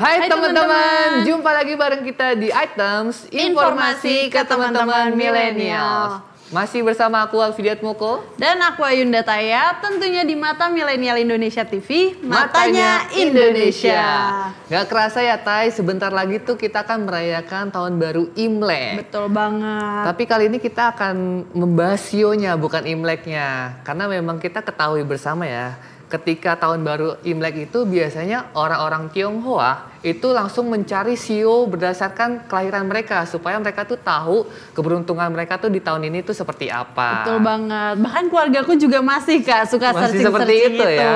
Hai teman-teman, jumpa lagi bareng kita di Items Informasi, informasi ke teman-teman milenial. Masih bersama aku Alfidiat Moko dan aku Ayunda Taya, tentunya di Mata Milenial Indonesia TV, Matanya, Indonesia. Indonesia. Gak kerasa ya Tay, sebentar lagi tuh kita akan merayakan tahun baru Imlek. Betul banget. Tapi kali ini kita akan membahas sionya bukan Imleknya. Karena memang kita ketahui bersama ya, ketika tahun baru Imlek itu biasanya orang-orang Tionghoa itu langsung mencari CEO berdasarkan kelahiran mereka supaya mereka tuh tahu keberuntungan mereka tuh di tahun ini tuh seperti apa. Betul banget. Bahkan aku juga masih Kak suka masih searching seperti searching itu, itu. ya.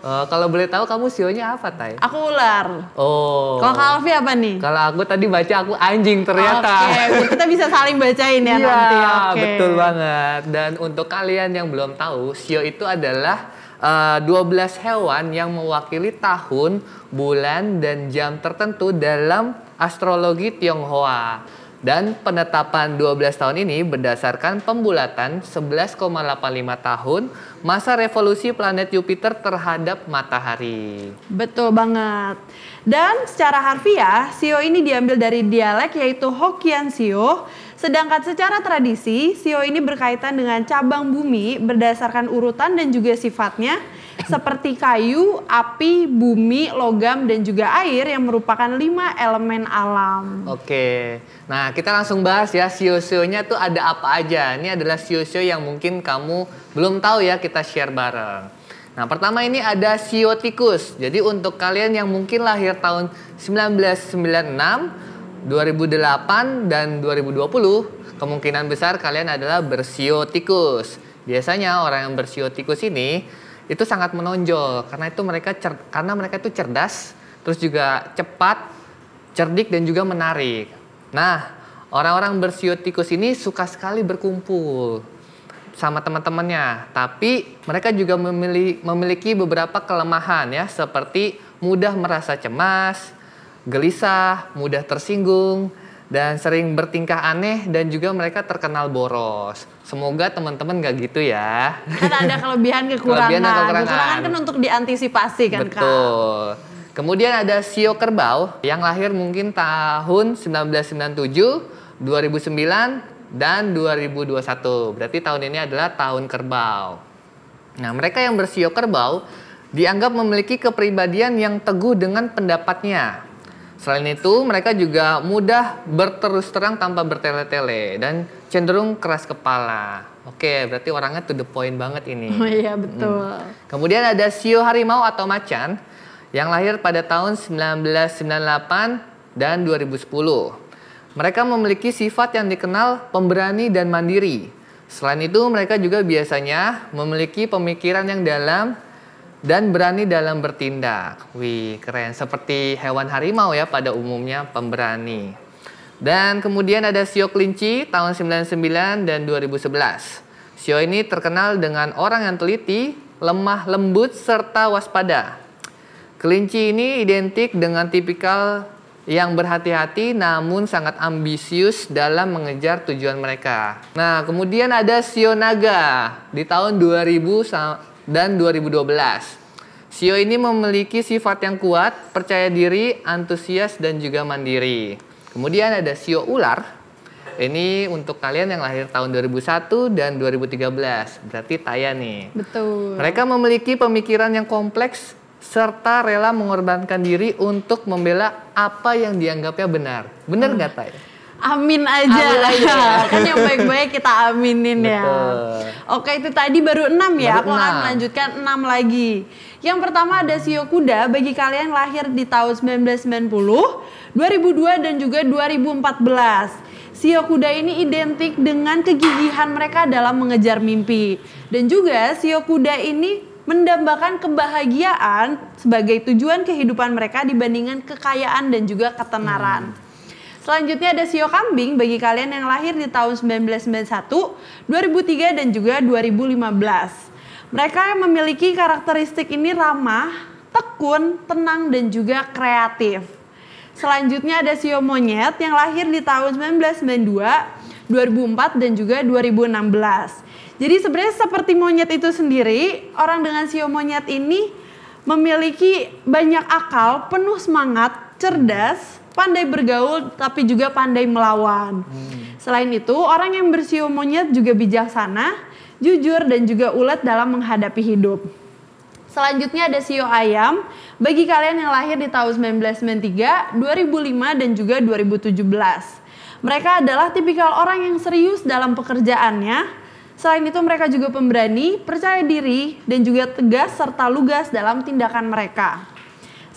Uh, kalau boleh tahu kamu CEO-nya apa, tay Aku ular. Oh. Kalau Alfie apa nih? Kalau aku tadi baca aku anjing ternyata. Oke, okay. kita bisa saling bacain ya iya, nanti. Iya, okay. betul banget. Dan untuk kalian yang belum tahu, CEO itu adalah uh, eh, 12 hewan yang mewakili tahun, bulan dan jam jam tertentu dalam astrologi Tionghoa. Dan penetapan 12 tahun ini berdasarkan pembulatan 11,85 tahun masa revolusi planet Jupiter terhadap matahari. Betul banget. Dan secara harfiah, Sio ini diambil dari dialek yaitu Hokkien Sio. Sedangkan secara tradisi, Sio ini berkaitan dengan cabang bumi berdasarkan urutan dan juga sifatnya seperti kayu, api, bumi, logam, dan juga air yang merupakan lima elemen alam. Oke, nah kita langsung bahas ya sio-sionya tuh ada apa aja. Ini adalah sio-sio yang mungkin kamu belum tahu ya kita share bareng. Nah pertama ini ada sio tikus. Jadi untuk kalian yang mungkin lahir tahun 1996, 2008, dan 2020, kemungkinan besar kalian adalah bersio tikus. Biasanya orang yang bersio tikus ini itu sangat menonjol karena itu mereka cer karena mereka itu cerdas terus juga cepat cerdik dan juga menarik nah orang-orang bersiut tikus ini suka sekali berkumpul sama teman-temannya tapi mereka juga memiliki beberapa kelemahan ya seperti mudah merasa cemas gelisah mudah tersinggung dan sering bertingkah aneh dan juga mereka terkenal boros. Semoga teman-teman gak gitu ya. Kan ada kelebihan kekurangan. Kelebihan atau kekurangan. kekurangan kan untuk diantisipasi kan Betul. Kak? Kemudian ada Sio Kerbau yang lahir mungkin tahun 1997, 2009, dan 2021. Berarti tahun ini adalah tahun kerbau. Nah, mereka yang bersio kerbau dianggap memiliki kepribadian yang teguh dengan pendapatnya Selain itu, mereka juga mudah berterus terang tanpa bertele-tele dan cenderung keras kepala. Oke, berarti orangnya to the point banget ini. Oh iya, betul. Hmm. Kemudian ada sio harimau atau macan yang lahir pada tahun 1998 dan 2010. Mereka memiliki sifat yang dikenal pemberani dan mandiri. Selain itu, mereka juga biasanya memiliki pemikiran yang dalam dan berani dalam bertindak. Wih, keren. Seperti hewan harimau ya pada umumnya pemberani. Dan kemudian ada sio kelinci tahun 99 dan 2011. Sio ini terkenal dengan orang yang teliti, lemah lembut serta waspada. Kelinci ini identik dengan tipikal yang berhati-hati namun sangat ambisius dalam mengejar tujuan mereka. Nah, kemudian ada Sio Naga di tahun 2000 dan 2012. CEO ini memiliki sifat yang kuat, percaya diri, antusias, dan juga mandiri. Kemudian ada CEO ular. Ini untuk kalian yang lahir tahun 2001 dan 2013, berarti Taya nih. Betul. Mereka memiliki pemikiran yang kompleks serta rela mengorbankan diri untuk membela apa yang dianggapnya benar. Benar ah. nggak, hmm. Taya? amin aja. Amin aja. Ya. kan yang baik-baik kita aminin ya. Oke, itu tadi baru enam ya. Baru Aku 6. akan melanjutkan 6 lagi. Yang pertama ada Sio Kuda bagi kalian lahir di tahun 1990, 2002 dan juga 2014. Sio kuda ini identik dengan kegigihan mereka dalam mengejar mimpi. Dan juga sio kuda ini mendambakan kebahagiaan sebagai tujuan kehidupan mereka dibandingkan kekayaan dan juga ketenaran. Hmm. Selanjutnya ada sio kambing bagi kalian yang lahir di tahun 1991, 2003 dan juga 2015. Mereka yang memiliki karakteristik ini ramah, tekun, tenang dan juga kreatif. Selanjutnya ada sio monyet yang lahir di tahun 1992, 2004 dan juga 2016. Jadi sebenarnya seperti monyet itu sendiri, orang dengan sio monyet ini memiliki banyak akal, penuh semangat, cerdas, pandai bergaul tapi juga pandai melawan. Hmm. Selain itu, orang yang bersiul monyet juga bijaksana, jujur dan juga ulet dalam menghadapi hidup. Selanjutnya ada sio ayam. Bagi kalian yang lahir di tahun 1993, 2005 dan juga 2017. Mereka adalah tipikal orang yang serius dalam pekerjaannya. Selain itu mereka juga pemberani, percaya diri, dan juga tegas serta lugas dalam tindakan mereka.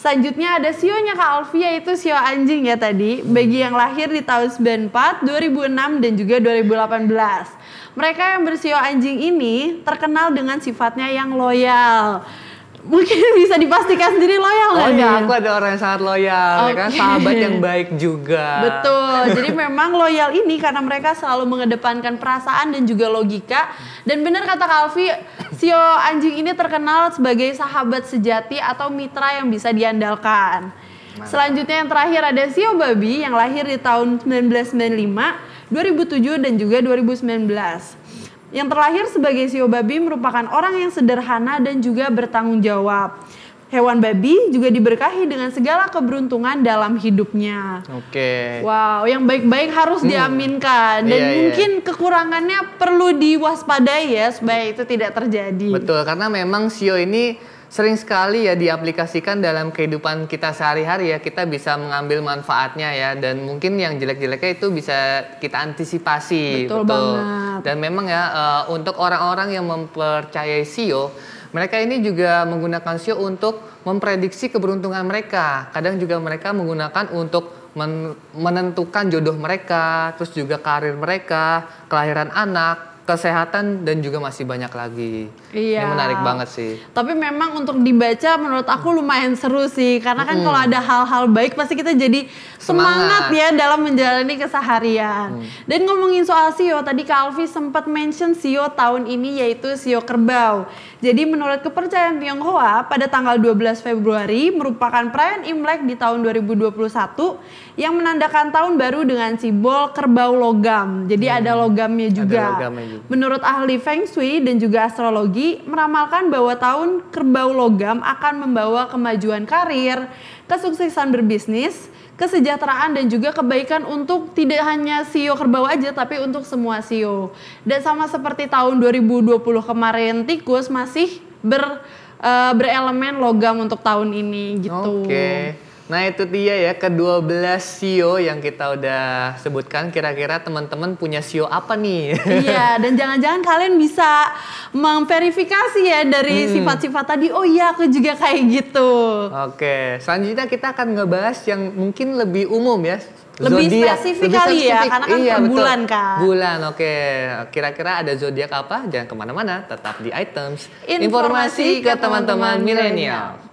Selanjutnya ada sionya Kak Alfia yaitu sio anjing ya tadi bagi yang lahir di tahun 94, 2006 dan juga 2018. Mereka yang bersio anjing ini terkenal dengan sifatnya yang loyal mungkin bisa dipastikan sendiri loyal oh, ya Oh iya, aku ada orang yang sangat loyal, okay. Ya kan? Sahabat yang baik juga. Betul. Jadi memang loyal ini karena mereka selalu mengedepankan perasaan dan juga logika. Dan benar kata Kalvi, Sio anjing ini terkenal sebagai sahabat sejati atau mitra yang bisa diandalkan. Mantap. Selanjutnya yang terakhir ada Sio Babi yang lahir di tahun 1995, 2007 dan juga 2019. Yang terlahir sebagai CEO babi merupakan orang yang sederhana dan juga bertanggung jawab. Hewan babi juga diberkahi dengan segala keberuntungan dalam hidupnya. Oke. Okay. Wow, yang baik-baik harus hmm. diaminkan dan yeah, iya. mungkin yeah. kekurangannya perlu diwaspadai ya supaya itu tidak terjadi. Betul, karena memang CEO ini sering sekali ya diaplikasikan dalam kehidupan kita sehari-hari ya kita bisa mengambil manfaatnya ya dan mungkin yang jelek-jeleknya itu bisa kita antisipasi betul, betul. banget dan memang ya uh, untuk orang-orang yang mempercayai SEO mereka ini juga menggunakan SEO untuk memprediksi keberuntungan mereka kadang juga mereka menggunakan untuk menentukan jodoh mereka terus juga karir mereka kelahiran anak kesehatan dan juga masih banyak lagi. Iya. Ini menarik banget sih. Tapi memang untuk dibaca menurut aku lumayan seru sih karena kan mm. kalau ada hal-hal baik pasti kita jadi semangat, semangat ya dalam menjalani keseharian. Mm. Dan ngomongin soal sio tadi Kak Alfi sempat mention sio tahun ini yaitu sio kerbau. Jadi menurut kepercayaan Tionghoa, pada tanggal 12 Februari merupakan perayaan Imlek di tahun 2021 yang menandakan tahun baru dengan simbol kerbau logam. Jadi hmm. ada logamnya juga. Ada logamnya juga. Menurut ahli Feng Shui dan juga astrologi, meramalkan bahwa tahun kerbau logam akan membawa kemajuan karir, kesuksesan berbisnis, kesejahteraan dan juga kebaikan untuk tidak hanya CEO Kerbau aja tapi untuk semua CEO. Dan sama seperti tahun 2020 kemarin tikus masih ber uh, berelemen logam untuk tahun ini gitu. Oke. Okay. Nah itu dia ya ke-12 CEO yang kita udah sebutkan kira-kira teman-teman punya CEO apa nih? Iya dan jangan-jangan kalian bisa memverifikasi ya dari hmm. sifat-sifat hmm. tadi oh iya aku juga kayak gitu. Oke selanjutnya kita akan ngebahas yang mungkin lebih umum ya. Lebih spesifik lebih kali ya, spesifik. ya karena kan iya, bulan kan. Bulan oke. Kira-kira ada zodiak apa? Jangan kemana-mana tetap di items. Informasi, Informasi ke teman-teman milenial.